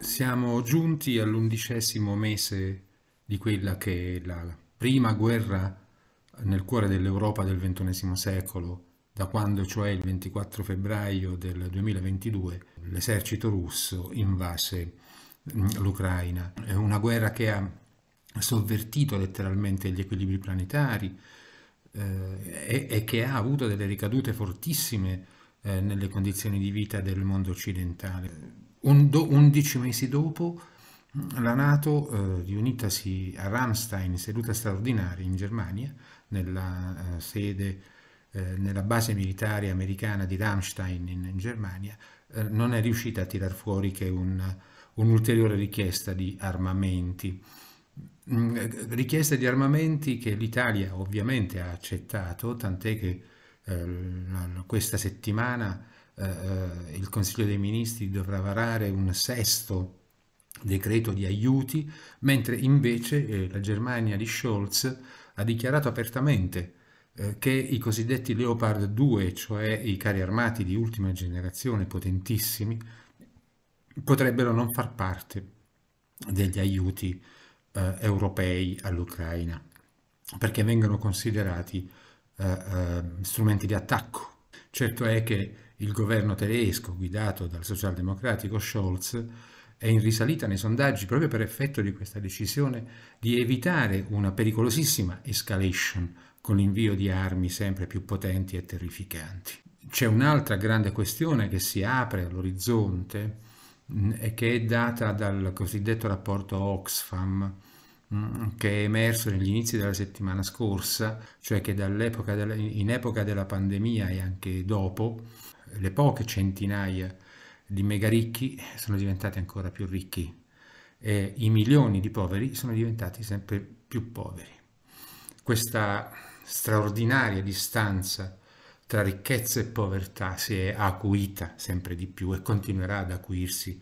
Siamo giunti all'undicesimo mese di quella che è la prima guerra nel cuore dell'Europa del XXI secolo, da quando cioè il 24 febbraio del 2022 l'esercito russo invase mm, l'Ucraina. È una guerra che ha sovvertito letteralmente gli equilibri planetari eh, e, e, che ha avuto delle ricadute fortissime eh, nelle condizioni di vita del mondo occidentale Undici mesi dopo mm, la Nato, eh, riunitasi a Ramstein in seduta straordinaria in Germania, nella eh, sede, eh, nella base militare americana di Ramstein in, in Germania, eh, non è riuscita a tirar fuori che un'ulteriore richiesta di armamenti. Mm, eh, richiesta di armamenti che l'Italia ovviamente ha accettato, tant'è che eh, questa settimana eh, il Consiglio dei Ministri dovrà varare un sesto decreto di aiuti, mentre invece eh, la Germania di Scholz ha dichiarato apertamente eh, che i cosiddetti Leopard 2, cioè i carri armati di ultima generazione potentissimi, potrebbero non far parte degli aiuti eh, europei all'Ucraina, perché vengono considerati eh, eh, strumenti di attacco. Certo è che il governo tedesco, guidato dal socialdemocratico Scholz, è in risalita nei sondaggi proprio per effetto di questa decisione di evitare una pericolosissima escalation con l'invio di armi sempre più potenti e terrificanti. C'è un'altra grande questione che si apre all'orizzonte mm, e che è data dal cosiddetto rapporto Oxfam, mm, che è emerso negli inizi della settimana scorsa, cioè che in epoca della pandemia e anche dopo le poche centinaia di mega ricchi sono diventati ancora più ricchi e i milioni di poveri sono diventati sempre più poveri. Questa straordinaria distanza tra ricchezza e povertà si è acuita sempre di più e continuerà ad acuirsi.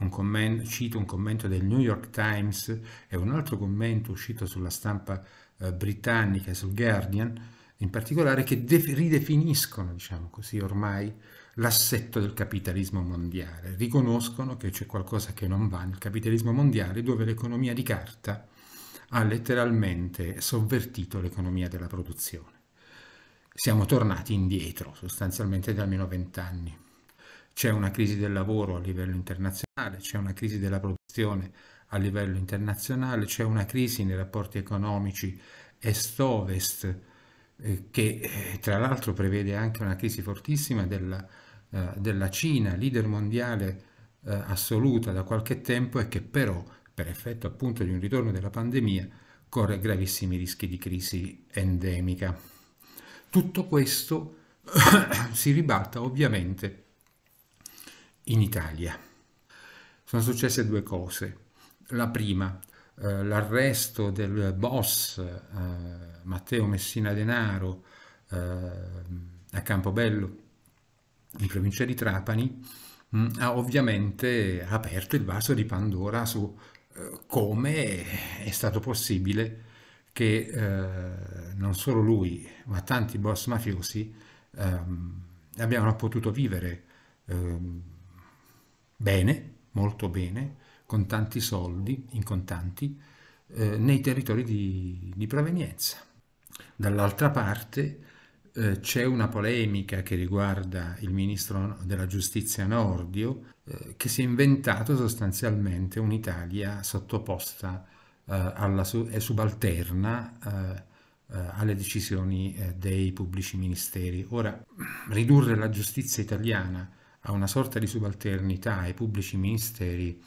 Un cito un commento del New York Times e un altro commento uscito sulla stampa eh, britannica, sul Guardian, in particolare che ridefiniscono, diciamo così, ormai l'assetto del capitalismo mondiale, riconoscono che c'è qualcosa che non va nel capitalismo mondiale dove l'economia di carta ha letteralmente sovvertito l'economia della produzione. Siamo tornati indietro sostanzialmente da almeno vent'anni. C'è una crisi del lavoro a livello internazionale, c'è una crisi della produzione a livello internazionale, c'è una crisi nei rapporti economici est-ovest, eh, che eh, tra l'altro prevede anche una crisi fortissima della, eh, della Cina, leader mondiale assoluta da qualche tempo e che però, per effetto appunto di un ritorno della pandemia, corre gravissimi rischi di crisi endemica. Tutto questo si ribalta ovviamente in Italia. Sono successe due cose. La prima, eh, l'arresto del boss eh, Matteo Messina Denaro eh, a Campobello in provincia di Trapani mh, mm, ha ovviamente aperto il vaso di Pandora su eh, come è stato possibile che eh, non solo lui ma tanti boss mafiosi ehm, abbiano potuto vivere ehm, bene, molto bene, con tanti soldi, in contanti, eh, nei territori di, di provenienza. Dall'altra parte eh, c'è una polemica che riguarda il ministro della giustizia Nordio eh, che si è inventato sostanzialmente un'Italia sottoposta eh, alla su- e subalterna eh, eh, alle decisioni dei pubblici ministeri. Ora, ridurre la giustizia italiana a una sorta di subalternità ai pubblici ministeri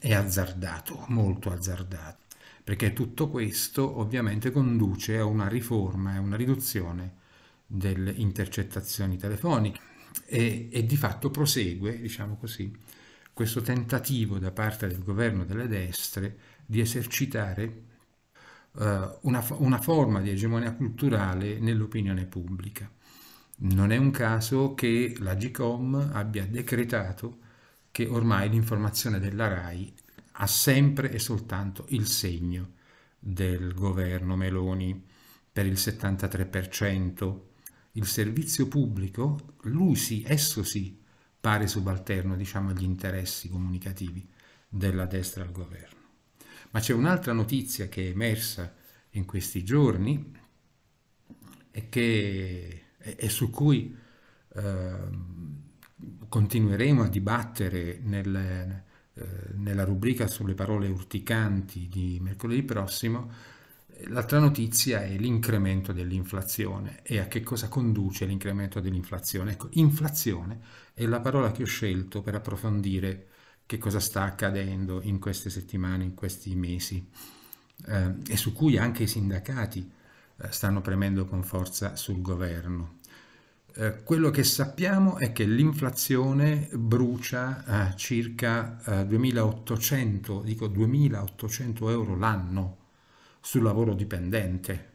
è azzardato, molto azzardato, perché tutto questo ovviamente conduce a una riforma e una riduzione delle intercettazioni telefoniche e, e di fatto prosegue, diciamo così, questo tentativo da parte del governo delle destre di esercitare uh, una, una, forma di egemonia culturale nell'opinione pubblica. Non è un caso che la GCOM abbia decretato che ormai l'informazione della RAI ha sempre e soltanto il segno del governo Meloni per il 73%. Il servizio pubblico, lui sì, esso sì, pare subalterno diciamo, agli interessi comunicativi della destra al governo. Ma c'è un'altra notizia che è emersa in questi giorni e, che, e, e su cui eh, continueremo a dibattere nel, eh, nella rubrica sulle parole urticanti di mercoledì prossimo, l'altra notizia è l'incremento dell'inflazione e a che cosa conduce l'incremento dell'inflazione. Ecco, inflazione è la parola che ho scelto per approfondire che cosa sta accadendo in queste settimane, in questi mesi eh, e su cui anche i sindacati eh, stanno premendo con forza sul governo. Eh, quello che sappiamo è che l'inflazione brucia eh, circa eh, 2800, dico 2800 euro l'anno sul lavoro dipendente.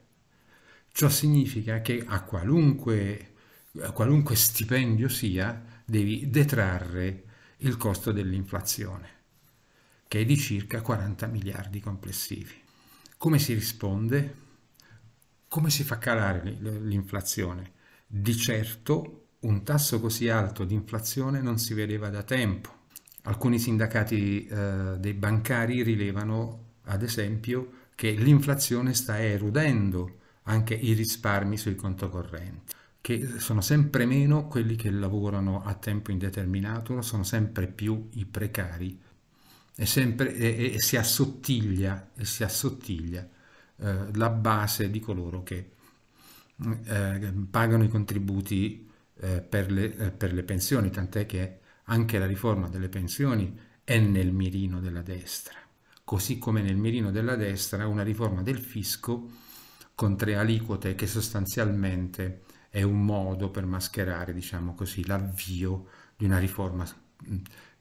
Ciò significa che a qualunque, a qualunque stipendio sia devi detrarre il costo dell'inflazione, che è di circa 40 miliardi complessivi. Come si risponde? Come si fa calare l'inflazione? Di certo un tasso così alto di inflazione non si vedeva da tempo. Alcuni sindacati eh, dei bancari rilevano, ad esempio, che l'inflazione sta erudendo anche i risparmi sui conto correnti, che sono sempre meno quelli che lavorano a tempo indeterminato, sono sempre più i precari e, sempre, e, e si assottiglia, e si assottiglia eh, la base di coloro che eh, pagano i contributi eh, per, le, eh, per, le, pensioni, tant'è che anche la riforma delle pensioni è nel mirino della destra, così come nel mirino della destra una riforma del fisco con tre aliquote che sostanzialmente è un modo per mascherare, diciamo così, l'avvio di una riforma mm,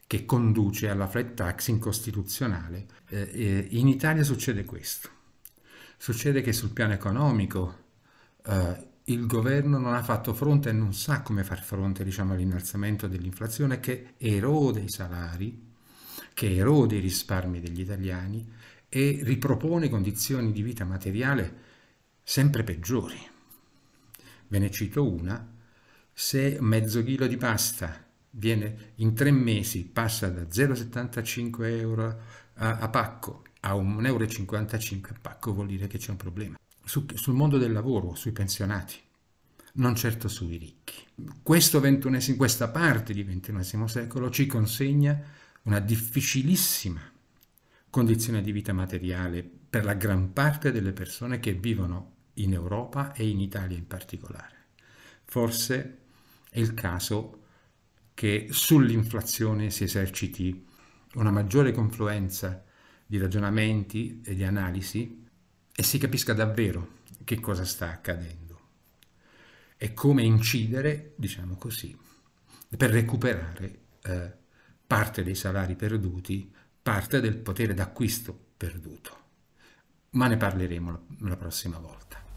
che conduce alla flat tax incostituzionale. Eh, eh, in Italia succede questo. Succede che sul piano economico eh, il governo non ha fatto fronte e non sa come far fronte diciamo, all'innalzamento dell'inflazione che erode i salari, che erode i risparmi degli italiani e ripropone condizioni di vita materiale sempre peggiori. Ve ne cito una, se mezzo chilo di pasta viene in tre mesi passa da 0,75 euro a, a pacco a 1,55 euro a pacco vuol dire che c'è un problema su, sul mondo del lavoro, sui pensionati, non certo sui ricchi. Questo questa parte di XXI secolo ci consegna una difficilissima condizione di vita materiale per la gran parte delle persone che vivono in Europa e in Italia in particolare. Forse è il caso che sull'inflazione si eserciti una maggiore confluenza di ragionamenti e di analisi e si capisca davvero che cosa sta accadendo e come incidere, diciamo così, per recuperare eh, parte dei salari perduti, parte del potere d'acquisto perduto. Ma ne parleremo la prossima volta.